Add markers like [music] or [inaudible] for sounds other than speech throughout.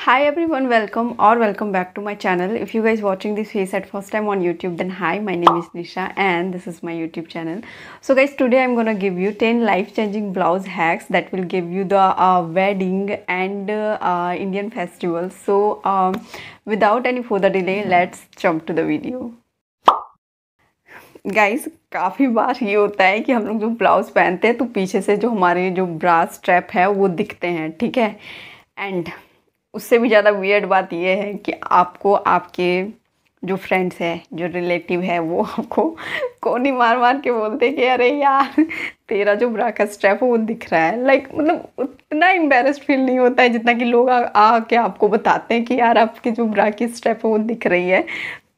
hi everyone welcome or welcome back to my channel if you guys watching this face at first time on youtube then hi my name is nisha and this is my youtube channel so guys today i'm gonna give you 10 life-changing blouse hacks that will give you the uh, wedding and uh, indian festival so um, without any further delay let's jump to the video guys काफ़ी बार ये होता है कि हम लोग जो blouse पहनते हैं तो पीछे से जो हमारे जो ब्रास स्ट्रैप है वो दिखते हैं ठीक है एंड उससे भी ज़्यादा वियर्ड बात यह है कि आपको आपके जो फ्रेंड्स है जो रिलेटिव है वो आपको कोनी मार मार के बोलते हैं कि अरे यार तेरा जो ब्रा का स्ट्रैप है वो दिख रहा है लाइक like, मतलब उतना एम्बेरस्ड फील नहीं होता है जितना कि लोग आके आपको बताते हैं कि यार आपकी जो ब्रा की स्ट्रैप है वो दिख रही है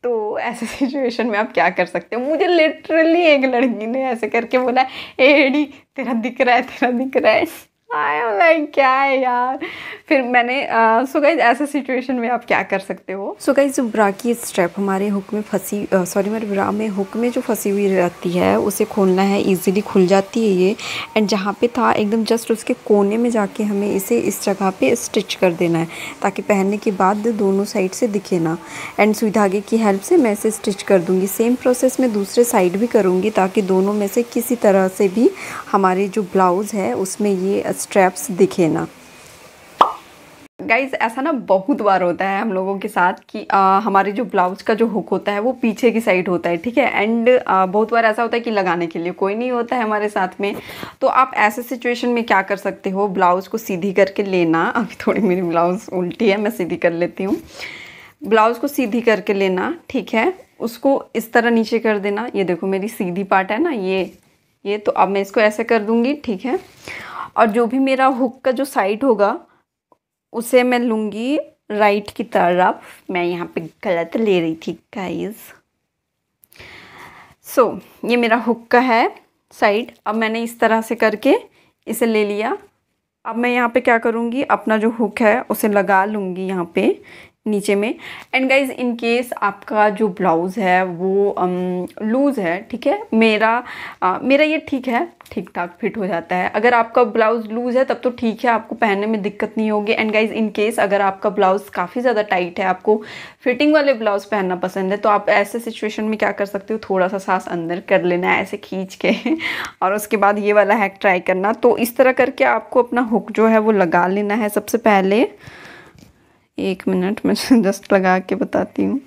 तो ऐसे सिचुएशन में आप क्या कर सकते हो मुझे लिटरली एक लड़की ने ऐसे करके बोला एडी तेरा दिख रहा है तेरा दिख रहा है आई एम लाइक क्या है यार फिर मैंने सो ऐसे सिचुएशन में आप क्या कर सकते हो सो जो ब्रा की स्ट्रैप हमारे हुक में फंसी सॉरी हमारे ब्रा में हुक में जो फंसी हुई रहती है उसे खोलना है इजीली खुल जाती है ये एंड जहाँ पे था एकदम जस्ट उसके कोने में जाके हमें इसे इस जगह पे स्टिच कर देना है ताकि पहनने के बाद दोनों साइड से दिखे ना एंड सुई धागे की हेल्प से मैं इसे स्टिच कर दूँगी सेम प्रोसेस मैं दूसरे साइड भी करूँगी ताकि दोनों में से किसी तरह से भी हमारे जो ब्लाउज़ है उसमें ये स्ट्रैप्स दिखे ना गाइज ऐसा ना बहुत बार होता है हम लोगों के साथ कि आ, हमारे जो ब्लाउज का जो हुक होता है वो पीछे की साइड होता है ठीक है एंड बहुत बार ऐसा होता है कि लगाने के लिए कोई नहीं होता है हमारे साथ में तो आप ऐसे सिचुएशन में क्या कर सकते हो ब्लाउज को सीधी करके लेना अभी थोड़ी मेरी ब्लाउज उल्टी है मैं सीधी कर लेती हूँ ब्लाउज को सीधी करके लेना ठीक है उसको इस तरह नीचे कर देना ये देखो मेरी सीधी पार्ट है ना ये ये तो अब मैं इसको ऐसे कर दूँगी ठीक है और जो भी मेरा हुक का जो साइड होगा उसे मैं लूँगी राइट की तरफ मैं यहाँ पे गलत ले रही थी गाइस सो so, ये मेरा हुक का है साइड अब मैंने इस तरह से करके इसे ले लिया अब मैं यहाँ पे क्या करूँगी अपना जो हुक है उसे लगा लूँगी यहाँ पे नीचे में एंड गाइज इन केस आपका जो ब्लाउज़ है वो लूज़ um, है ठीक है मेरा uh, मेरा ये ठीक है ठीक ठाक फिट हो जाता है अगर आपका ब्लाउज़ लूज़ है तब तो ठीक है आपको पहनने में दिक्कत नहीं होगी एंड गाइज इन केस अगर आपका ब्लाउज़ काफ़ी ज़्यादा टाइट है आपको फिटिंग वाले ब्लाउज़ पहनना पसंद है तो आप ऐसे सिचुएशन में क्या कर सकते हो थोड़ा सा सांस अंदर कर लेना है ऐसे खींच के [laughs] और उसके बाद ये वाला हैक ट्राई करना तो इस तरह करके आपको अपना हुक जो है वो लगा लेना है सबसे पहले एक मिनट मैं जस्ट [laughs] लगा के बताती हूँ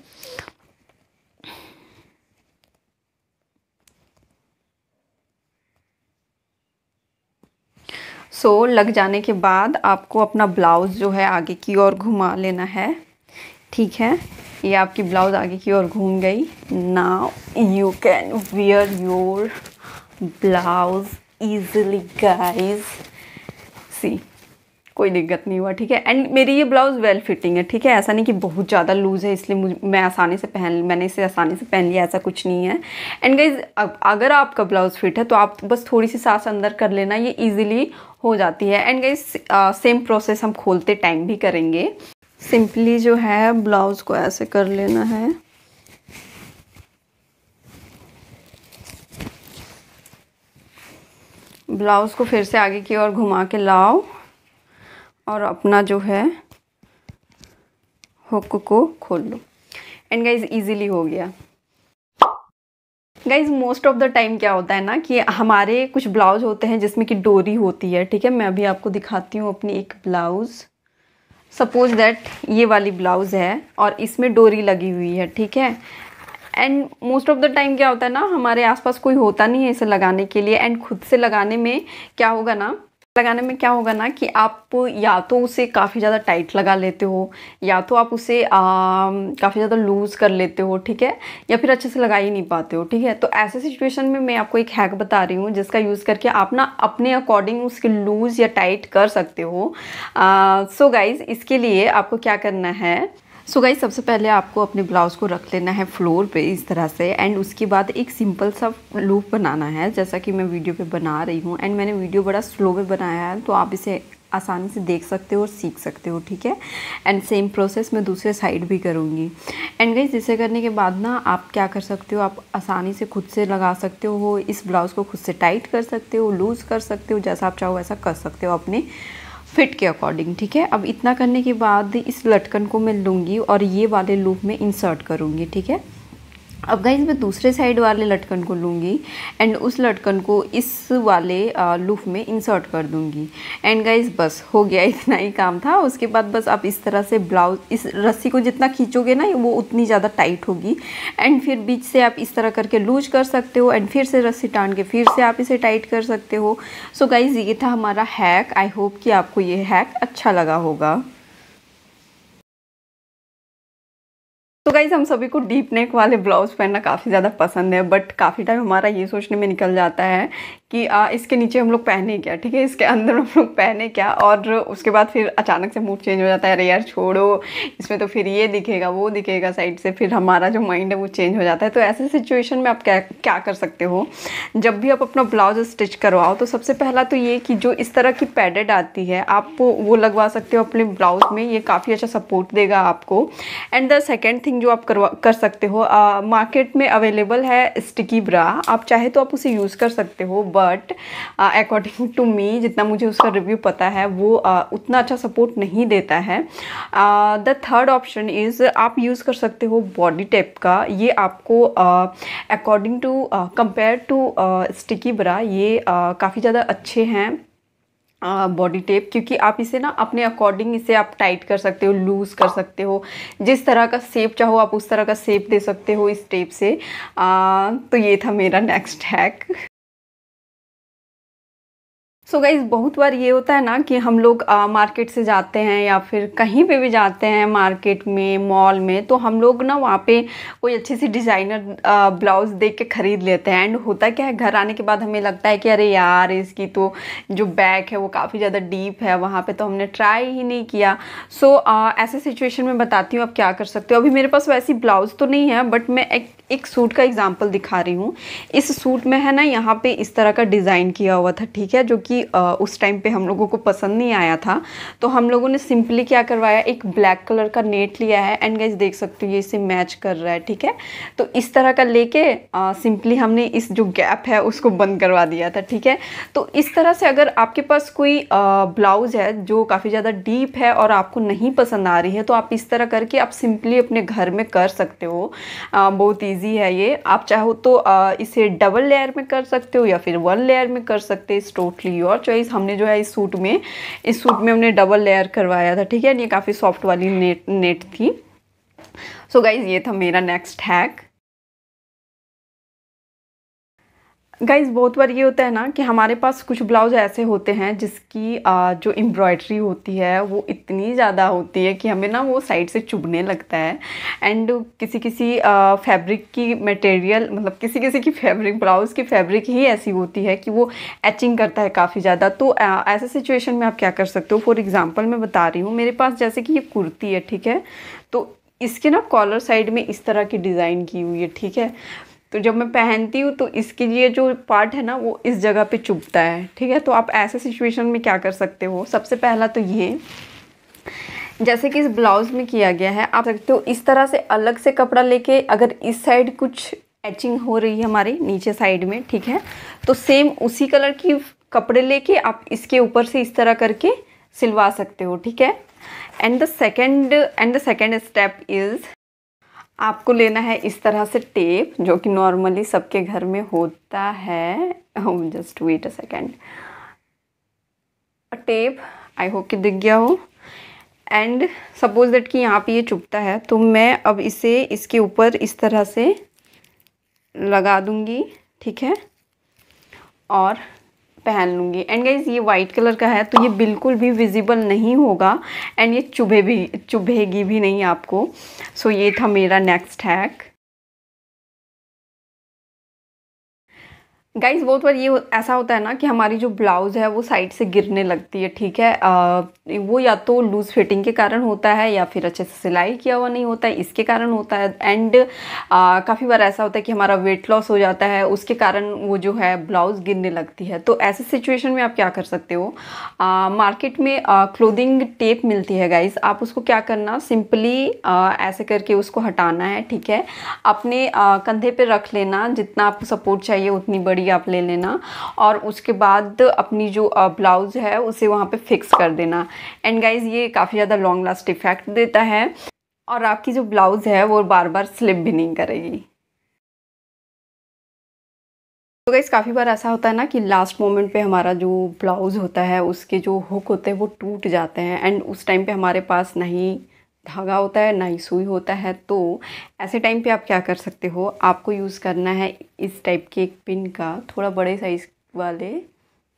सो so, लग जाने के बाद आपको अपना ब्लाउज़ जो है आगे की ओर घुमा लेना है ठीक है ये आपकी ब्लाउज़ आगे की ओर घूम गई now you can wear your blouse easily guys see कोई दिक्कत नहीं हुआ ठीक है एंड मेरी ये ब्लाउज़ वेल फिटिंग है ठीक है ऐसा नहीं कि बहुत ज़्यादा लूज़ है इसलिए मैं आसानी से पहन मैंने इसे आसानी से पहन लिया ऐसा कुछ नहीं है एंड गाइज अगर आपका ब्लाउज़ फिट है तो आप बस थोड़ी सी सांस अंदर कर लेना ये ईजिली हो जाती है एंड गाइज सेम प्रोसेस हम खोलते टाइम भी करेंगे सिंपली जो है ब्लाउज़ को ऐसे कर लेना है ब्लाउज़ को फिर से आगे की ओर घुमा के लाओ और अपना जो है हुक को खोल लो एंड गाइज इजीली हो गया guys most of the time क्या होता है ना कि हमारे कुछ ब्लाउज होते हैं जिसमें कि डोरी होती है ठीक है मैं अभी आपको दिखाती हूँ अपनी एक ब्लाउज़ सपोज दैट ये वाली ब्लाउज़ है और इसमें डोरी लगी हुई है ठीक है and most of the time क्या होता है ना हमारे आसपास कोई होता नहीं है इसे लगाने के लिए एंड खुद से लगाने में क्या होगा ना लगाने में क्या होगा ना कि आप या तो उसे काफ़ी ज़्यादा टाइट लगा लेते हो या तो आप उसे काफ़ी ज़्यादा लूज़ कर लेते हो ठीक है या फिर अच्छे से लगा ही नहीं पाते हो ठीक है तो ऐसे सिचुएशन में मैं आपको एक हैक बता रही हूँ जिसका यूज़ करके आप ना अपने अकॉर्डिंग उसके लूज़ या टाइट कर सकते हो सो so गाइज़ इसके लिए आपको क्या करना है सो गई सबसे पहले आपको अपने ब्लाउज़ को रख लेना है फ्लोर पे इस तरह से एंड उसके बाद एक सिंपल सा लूप बनाना है जैसा कि मैं वीडियो पे बना रही हूँ एंड मैंने वीडियो बड़ा स्लो में बनाया है तो आप इसे आसानी से देख सकते हो और सीख सकते हो ठीक है एंड सेम प्रोसेस मैं दूसरे साइड भी करूँगी एंड गई जिसे करने के बाद ना आप क्या कर सकते हो आप आसानी से खुद से लगा सकते हो इस ब्लाउज़ को खुद से टाइट कर सकते हो लूज़ कर सकते हो जैसा आप चाहो वैसा कर सकते हो अपने फिट के अकॉर्डिंग ठीक है अब इतना करने के बाद इस लटकन को मैं लूँगी और ये वाले लूप में इंसर्ट करूँगी ठीक है अब गाइज मैं दूसरे साइड वाले लटकन को लूँगी एंड उस लटकन को इस वाले लूफ में इंसर्ट कर दूँगी एंड गाइज बस हो गया इतना ही काम था उसके बाद बस आप इस तरह से ब्लाउज इस रस्सी को जितना खींचोगे ना वो उतनी ज़्यादा टाइट होगी एंड फिर बीच से आप इस तरह करके लूज कर सकते हो एंड फिर से रस्सी टाँग के फिर से आप इसे टाइट कर सकते हो सो so गाइज़ ये था हमारा हैक आई होप कि आपको ये हैक अच्छा लगा होगा तो गाइज हम सभी को डीप नेक वाले ब्लाउज पहनना काफ़ी ज़्यादा पसंद है बट काफ़ी टाइम हमारा ये सोचने में निकल जाता है कि आ, इसके नीचे हम लोग पहने क्या ठीक है इसके अंदर हम लोग पहने क्या और उसके बाद फिर अचानक से मूड चेंज हो जाता है अरे यार छोड़ो इसमें तो फिर ये दिखेगा वो दिखेगा साइड से फिर हमारा जो माइंड है वो चेंज हो जाता है तो ऐसे सिचुएशन में आप क्या क्या कर सकते हो जब भी आप अपना ब्लाउज स्टिच करवाओ तो सबसे पहला तो ये कि जो इस तरह की पैडेड आती है आप वो लगवा सकते हो अपने ब्लाउज में ये काफ़ी अच्छा सपोर्ट देगा आपको एंड द सेकेंड थिंग जो आप करवा कर सकते हो मार्केट में अवेलेबल है स्टिकी ब्रा आप चाहे तो आप उसे यूज़ कर सकते हो बट अकॉर्डिंग टू मी जितना मुझे उसका रिव्यू पता है वो uh, उतना अच्छा सपोर्ट नहीं देता है द थर्ड ऑप्शन इज़ आप यूज़ कर सकते हो बॉडी टेप का ये आपको according to compare to sticky bra ये काफ़ी ज़्यादा अच्छे हैं बॉडी टेप क्योंकि आप इसे ना अपने अकॉर्डिंग इसे आप टाइट कर सकते हो लूज़ कर सकते हो जिस तरह का सेप चाहो आप उस तरह का सेप दे सकते हो इस टेप से आ, तो ये था मेरा next hack so so guys बहुत बार ये होता है ना कि हम लोग आ, मार्केट से जाते हैं या फिर कहीं पे भी जाते हैं मार्केट में मॉल में तो हम लोग ना वहाँ पे कोई अच्छी सी डिज़ाइनर ब्लाउज़ देख के ख़रीद लेते हैं एंड होता क्या है घर आने के बाद हमें लगता है कि अरे यार इसकी तो जो बैक है वो काफ़ी ज़्यादा डीप है वहाँ पर तो हमने ट्राई ही नहीं किया सो so, ऐसे सिचुएशन में बताती हूँ आप क्या कर सकते हो अभी मेरे पास वैसी ब्लाउज़ तो नहीं है बट मैं एक एक सूट का एग्जाम्पल दिखा रही हूँ इस सूट में है ना यहाँ पे इस तरह का डिज़ाइन किया हुआ था ठीक है जो कि उस टाइम पे हम लोगों को पसंद नहीं आया था तो हम लोगों ने सिंपली क्या करवाया एक ब्लैक कलर का नेट लिया है एंड गाइज देख सकते हो ये इसे मैच कर रहा है ठीक है तो इस तरह का लेके सिंपली हमने इस जो गैप है उसको बंद करवा दिया था ठीक है तो इस तरह से अगर आपके पास कोई ब्लाउज़ है जो काफ़ी ज़्यादा डीप है और आपको नहीं पसंद आ रही है तो आप इस तरह करके आप सिंपली अपने घर में कर सकते हो बहुत ईजी इजी है ये आप चाहो तो आ, इसे डबल लेयर में कर सकते हो या फिर वन लेयर में कर सकते हो इस टोटली योर चॉइस हमने जो है इस सूट में इस सूट में हमने डबल लेयर करवाया था ठीक है ये काफ़ी सॉफ्ट वाली नेट नेट थी सो so गाइज़ ये था मेरा नेक्स्ट हैक गाइज बहुत बार ये होता है ना कि हमारे पास कुछ ब्लाउज ऐसे होते हैं जिसकी जो एम्ब्रॉयड्री होती है वो इतनी ज़्यादा होती है कि हमें ना वो साइड से चुभने लगता है एंड किसी किसी फैब्रिक की मटेरियल मतलब किसी किसी की फैब्रिक ब्लाउज़ की फैब्रिक ही ऐसी होती है कि वो एचिंग करता है काफ़ी ज़्यादा तो ऐसे सिचुएशन में आप क्या कर सकते हो फॉर एग्ज़ाम्पल मैं बता रही हूँ मेरे पास जैसे कि ये कुर्ती है ठीक है तो इसके ना कॉलर साइड में इस तरह की डिज़ाइन की हुई है ठीक है तो जब मैं पहनती हूँ तो इसके लिए जो पार्ट है ना वो इस जगह पे चुभता है ठीक है तो आप ऐसे सिचुएशन में क्या कर सकते हो सबसे पहला तो ये जैसे कि इस ब्लाउज़ में किया गया है आप सकते हो इस तरह से अलग से कपड़ा लेके अगर इस साइड कुछ एचिंग हो रही है हमारी नीचे साइड में ठीक है तो सेम उसी कलर की कपड़े लेके आप इसके ऊपर से इस तरह करके सिलवा सकते हो ठीक है and the second and the second step is आपको लेना है इस तरह से टेप जो कि नॉर्मली सबके घर में होता है just wait a second tape I hope कि दिख गया हो एंड सपोज दैट कि यहाँ पे ये चुपता है तो मैं अब इसे इसके ऊपर इस तरह से लगा दूंगी ठीक है और पहन लूँगी एंड गाइज ये वाइट कलर का है तो ये बिल्कुल भी विजिबल नहीं होगा एंड ये चुभे भी चुभेगी भी नहीं आपको सो so, ये था मेरा नेक्स्ट हैक गाइज बहुत बार ये ऐसा होता है ना कि हमारी जो ब्लाउज़ है वो साइड से गिरने लगती है ठीक है आ, वो या तो लूज़ फिटिंग के कारण होता है या फिर अच्छे से सिलाई किया हुआ नहीं होता है इसके कारण होता है एंड काफ़ी बार ऐसा होता है कि हमारा वेट लॉस हो जाता है उसके कारण वो जो है ब्लाउज़ गिरने लगती है तो ऐसे सिचुएशन में आप क्या कर सकते हो आ, मार्केट में क्लोदिंग टेप मिलती है गाइज़ आप उसको क्या करना सिंपली ऐसे करके उसको हटाना है ठीक है अपने आ, कंधे पर रख लेना जितना आपको सपोर्ट चाहिए उतनी बड़ी ये आप ले लेना और उसके बाद अपनी जो ब्लाउज़ है उसे वहाँ पे फिक्स कर देना एंड गाइज ये काफ़ी ज़्यादा लॉन्ग लास्ट इफ़ेक्ट देता है और आपकी जो ब्लाउज़ है वो बार बार स्लिप भी नहीं करेगी तो गाइज काफ़ी बार ऐसा होता है ना कि लास्ट मोमेंट पे हमारा जो ब्लाउज़ होता है उसके जो हुक होते हैं वो टूट जाते हैं एंड उस टाइम पे हमारे पास नहीं धागा होता है ना ही सुई होता है तो ऐसे टाइम पे आप क्या कर सकते हो आपको यूज़ करना है इस टाइप के एक पिन का थोड़ा बड़े साइज़ वाले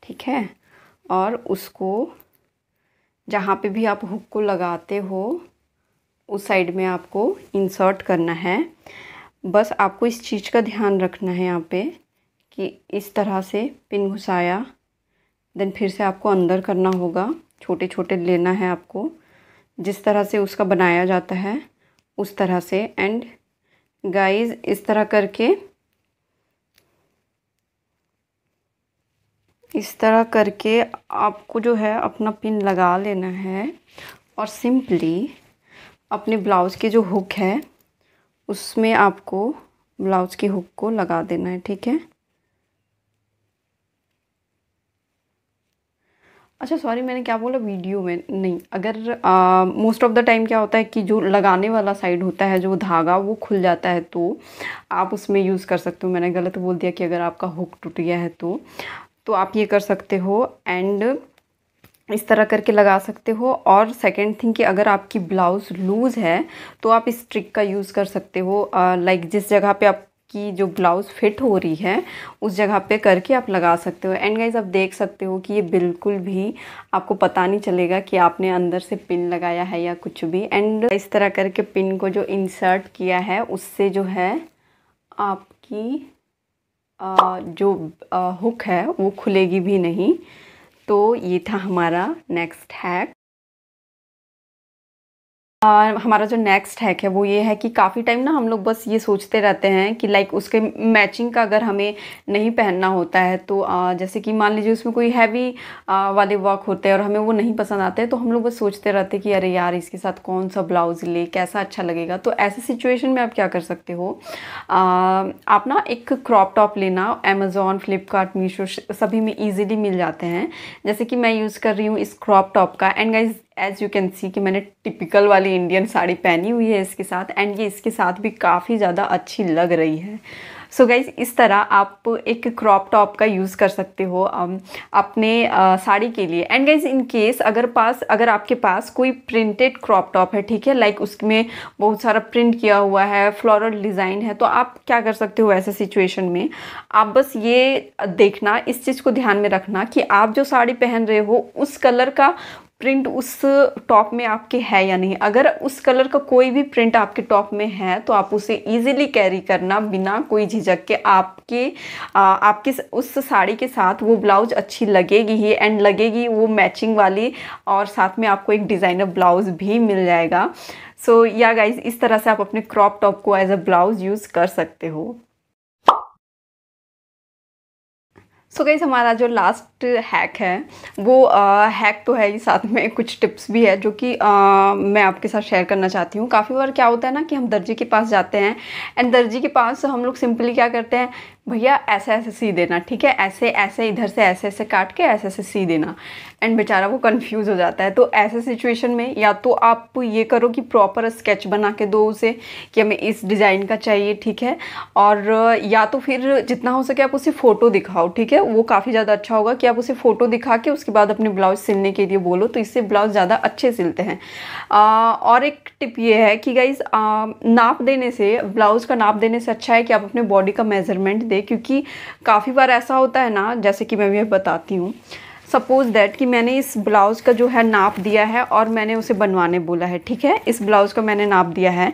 ठीक है और उसको जहाँ पे भी आप हुक को लगाते हो उस साइड में आपको इंसर्ट करना है बस आपको इस चीज़ का ध्यान रखना है यहाँ पे कि इस तरह से पिन घुसाया देन फिर से आपको अंदर करना होगा छोटे छोटे लेना है आपको जिस तरह से उसका बनाया जाता है उस तरह से एंड गाइस इस तरह करके इस तरह करके आपको जो है अपना पिन लगा लेना है और सिंपली अपने ब्लाउज़ की जो हुक है उसमें आपको ब्लाउज़ की हुक को लगा देना है ठीक है अच्छा सॉरी मैंने क्या बोला वीडियो में नहीं अगर मोस्ट ऑफ़ द टाइम क्या होता है कि जो लगाने वाला साइड होता है जो धागा वो खुल जाता है तो आप उसमें यूज़ कर सकते हो मैंने गलत बोल दिया कि अगर आपका हुक टूट गया है तो तो आप ये कर सकते हो एंड इस तरह करके लगा सकते हो और सेकेंड थिंग कि अगर आपकी ब्लाउज़ लूज़ है तो आप इस ट्रिक का यूज़ कर सकते हो लाइक जिस जगह पे आप की जो ब्लाउज़ फिट हो रही है उस जगह पे करके आप लगा सकते हो एंड गाइज आप देख सकते हो कि ये बिल्कुल भी आपको पता नहीं चलेगा कि आपने अंदर से पिन लगाया है या कुछ भी एंड इस तरह करके पिन को जो इंसर्ट किया है उससे जो है आपकी आ, जो आ, हुक है वो खुलेगी भी नहीं तो ये था हमारा नेक्स्ट हैक आ, हमारा जो नेक्स्ट हैक है वो ये है कि काफ़ी टाइम ना हम लोग बस ये सोचते रहते हैं कि लाइक उसके मैचिंग का अगर हमें नहीं पहनना होता है तो आ, जैसे कि मान लीजिए उसमें कोई हैवी वाले वर्क होते हैं और हमें वो नहीं पसंद आते हैं तो हम लोग बस सोचते रहते हैं कि अरे यार इसके साथ कौन सा ब्लाउज़ ले कैसा अच्छा लगेगा तो ऐसी सिचुएशन में आप क्या कर सकते हो आ, आप ना एक क्रॉप टॉप लेना अमेज़ोन फ्लिपकार्ट मीशो सभी में ईजिली मिल जाते हैं जैसे कि मैं यूज़ कर रही हूँ इस क्रॉप टॉप का and guys as you can see कि मैंने टिपिकल वाली इंडियन साड़ी पहनी हुई है इसके साथ एंड ये इसके साथ भी काफ़ी ज़्यादा अच्छी लग रही है सो so गाइज इस तरह आप एक क्रॉप टॉप का यूज़ कर सकते हो um, अपने साड़ी के लिए एंड गाइज इन केस अगर पास अगर आपके पास कोई प्रिंटेड क्रॉप टॉप है ठीक है लाइक उसमें बहुत सारा प्रिंट किया हुआ है फ्लोरल डिज़ाइन है तो आप क्या कर सकते हो ऐसे सिचुएशन में आप बस ये देखना इस चीज़ को ध्यान में रखना कि आप जो साड़ी पहन रहे हो उस कलर का प्रिंट उस टॉप में आपके है या नहीं अगर उस कलर का कोई भी प्रिंट आपके टॉप में है तो आप उसे इजीली कैरी करना बिना कोई झिझक के आपके आ, आपके उस साड़ी के साथ वो ब्लाउज अच्छी लगेगी ही एंड लगेगी वो मैचिंग वाली और साथ में आपको एक डिज़ाइनर ब्लाउज भी मिल जाएगा सो या गाइज इस तरह से आप अपने क्रॉप टॉप को एज अ ब्लाउज यूज़ कर सकते हो सो so हमारा जो लास्ट हैक है वो आ, हैक तो है ही साथ में कुछ टिप्स भी है जो कि मैं आपके साथ शेयर करना चाहती हूँ काफ़ी बार क्या होता है ना कि हम दर्जी के पास जाते हैं एंड दर्जी के पास हम लोग सिंपली क्या करते हैं भैया ऐसे ऐसे सी देना ठीक है ऐसे ऐसे इधर से ऐसे ऐसे काट के ऐसे ऐसे सी देना एंड बेचारा वो कंफ्यूज हो जाता है तो ऐसे सिचुएशन में या तो आप ये करो कि प्रॉपर स्केच बना के दो उसे कि हमें इस डिज़ाइन का चाहिए ठीक है और या तो फिर जितना हो सके आप उसे फ़ोटो दिखाओ ठीक है वो काफ़ी ज़्यादा अच्छा होगा कि आप उसे फ़ोटो दिखा के उसके बाद अपने ब्लाउज सिलने के लिए बोलो तो इससे ब्लाउज ज़्यादा अच्छे सिलते हैं आ, और एक टिप ये है कि गाइज नाप देने से ब्लाउज़ का नाप देने से अच्छा है कि आप अपने बॉडी का मेज़रमेंट दें क्योंकि काफ़ी बार ऐसा होता है ना जैसे कि मैं भी बताती हूँ सपोज़ दैट कि मैंने इस ब्लाउज़ का जो है नाप दिया है और मैंने उसे बनवाने बोला है ठीक है इस ब्लाउज़ का मैंने नाप दिया है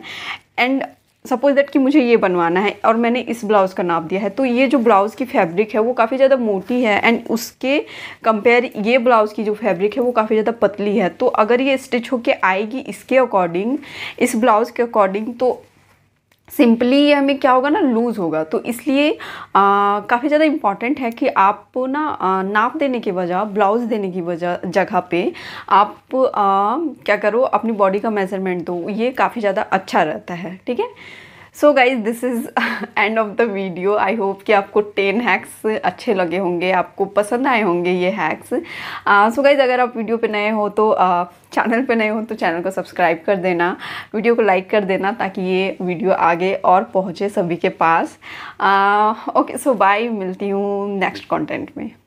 एंड सपोज दैट कि मुझे ये बनवाना है और मैंने इस ब्लाउज़ का नाप दिया है तो ये जो ब्लाउज़ की फैब्रिक है वो काफ़ी ज़्यादा मोटी है एंड उसके कंपेयर ये ब्लाउज़ की जो फैब्रिक है वो काफ़ी ज़्यादा पतली है तो अगर ये स्टिच होके आएगी इसके अकॉर्डिंग इस ब्लाउज़ के अकॉर्डिंग तो सिंपली ये हमें क्या होगा ना लूज़ होगा तो इसलिए काफ़ी ज़्यादा इम्पॉर्टेंट है कि आप ना आ, नाप देने की वजह ब्लाउज़ देने की वजह जगह पे आप आ, क्या करो अपनी बॉडी का मेज़रमेंट दो ये काफ़ी ज़्यादा अच्छा रहता है ठीक है so guys this is end of the video I hope कि आपको टेन हैक्स अच्छे लगे होंगे आपको पसंद आए होंगे ये हैक्स सो गाइज अगर आप वीडियो पे नए हो तो uh, चैनल पे नए हो तो चैनल को सब्सक्राइब कर देना वीडियो को लाइक कर देना ताकि ये वीडियो आगे और पहुँचे सभी के पास ओके सो बाय मिलती हूँ नेक्स्ट कॉन्टेंट में